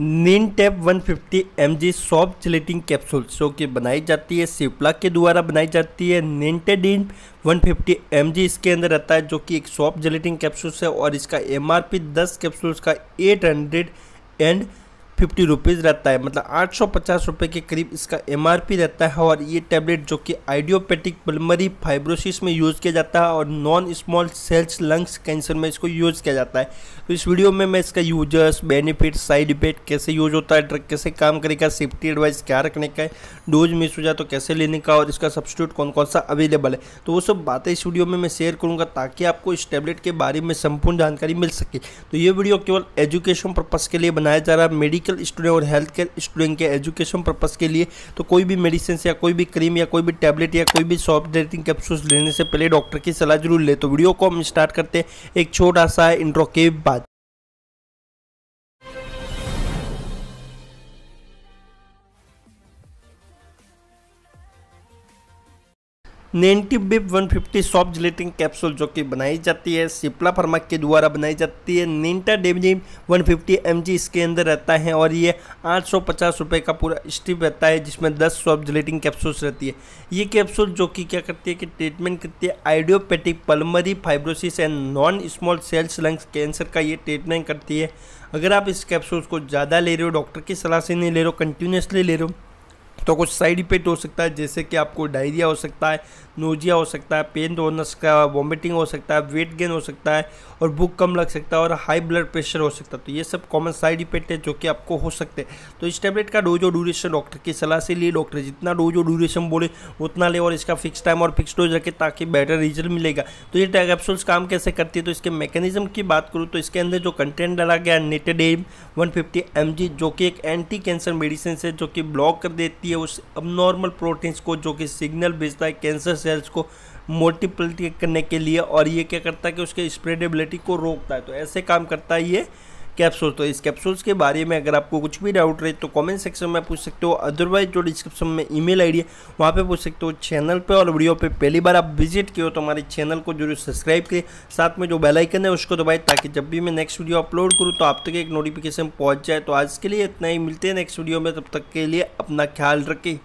नीन टैप 150 fifty M G soft gelatin capsule जो कि बनाई जाती है सिप्ला के द्वारा बनाई जाती है निन्टेडीन 150 फिफ्टी एम जी इसके अंदर रहता है जो कि एक सॉफ्ट जिलेटिंग कैप्सूल्स है और इसका एम आर पी दस कैप्सूल्स का eight hundred and fifty rupees रहता है मतलब आठ सौ पचास रुपये के करीब इसका एम रहता है और ये टैबलेट जो कि आइडियोपैटिक पल्मरी फाइब्रोसिस में यूज़ किया जाता है और non small cells lungs cancer में इसको यूज़ किया जाता है तो इस वीडियो में मैं इसका यूजर्स बेनिफिट साइड इफेक्ट कैसे यूज होता है ड्रग कैसे काम करेगा सेफ्टी एडवाइस क्या रखने का है डोज मिस हो जाए तो कैसे लेने का और इसका सब्सिट्यूट कौन कौन सा अवेलेबल है तो वो सब बातें इस वीडियो में मैं शेयर करूँगा ताकि आपको इस टैबलेट के बारे में संपूर्ण जानकारी मिल सके तो ये वीडियो केवल एजुकेशन पर्पज़ के लिए बनाया जा रहा है मेडिकल मेडिकल स्टूडेंट और हेल्थ केयर स्टूडेंट के एजुकेशन पर्पज़ के लिए तो कोई भी मेडिसिन या कोई भी क्रीम या कोई भी टैबलेट या कोई भी सॉफ्ट ड्रेटिंग कैप्सूल लेने से पहले डॉक्टर की सलाह जरूर ले तो वीडियो को हम स्टार्ट करते हैं एक छोटा सा इंट्रो के बाद नेंटी बिप फिफ्टी सॉफ्ट जिलेटिंग कैप्सूल जो कि बनाई जाती है सिप्ला फर्मा के द्वारा बनाई जाती है नेंटा डेबी वन फिफ्टी एम इसके अंदर रहता है और ये आठ सौ का पूरा स्टिप रहता है जिसमें 10 सॉफ्ट जिलेटिंग कैप्सूल्स रहती है ये कैप्सूल जो कि क्या करती है कि ट्रीटमेंट करती है idiopathic pulmonary fibrosis and non small cells lungs cancer का ये ट्रीटमेंट करती है अगर आप इस कैप्सूल्स को ज़्यादा ले रहे हो डॉक्टर की सलाह से नहीं ले रहे हो कंटिन्यूसली ले रहे हो तो कुछ साइड इफेक्ट हो सकता है जैसे कि आपको डायरिया हो सकता है नोजिया हो सकता है पेन होना सकता है वॉमिटिंग हो सकता है वेट गेन हो सकता है और भूख कम लग सकता है और हाई ब्लड प्रेशर हो सकता है तो ये सब कॉमन साइड इफेक्ट है जो कि आपको हो सकते हैं तो इस टैबलेट का डोज और ड्यूरेशन डॉक्टर की सलाह से लिए डॉक्टर जितना डोज और ड्यूरेशन बोले उतना ले और इसका फिक्स टाइम और फिक्स डोज रखें ताकि बेटर रिजल्ट मिलेगा तो ये कैप्सूल्स काम कैसे करती है तो इसके मैकेनिज्म की बात करूँ तो इसके अंदर जो कंटेंट डाला गया नेटेड एम वन फिफ्टी जो कि एक एंटी कैंसर मेडिसिन है जो कि ब्लॉक कर देती है उस नॉर्मल प्रोटीन्स को जो कि सिग्नल भेजता है कैंसर सेल्स को मल्टीप्लाई करने के लिए और ये क्या करता है कि उसके स्प्रेडेबिलिटी को रोकता है तो ऐसे काम करता है ये कैप्सूल तो इस कैप्सूल्स के बारे में अगर आपको कुछ भी डाउट रहे तो कमेंट सेक्शन में पूछ सकते हो अदरवाइज जो डिस्क्रिप्शन में ईमेल आईडी है वहाँ पे पूछ सकते हो चैनल पे और वीडियो पे पहली बार आप विजिट किए हो तो हमारे चैनल को जरूर सब्सक्राइब करिए साथ में जो बेलाइकन है उसको दबाए ताकि जब भी मैं नेक्स्ट वीडियो अपलोड करूँ तो आप तक एक नोटिफिकेशन पहुँच जाए तो आज के लिए इतना ही मिलते हैं नेक्स्ट वीडियो में तब तक के लिए अपना ख्याल रखें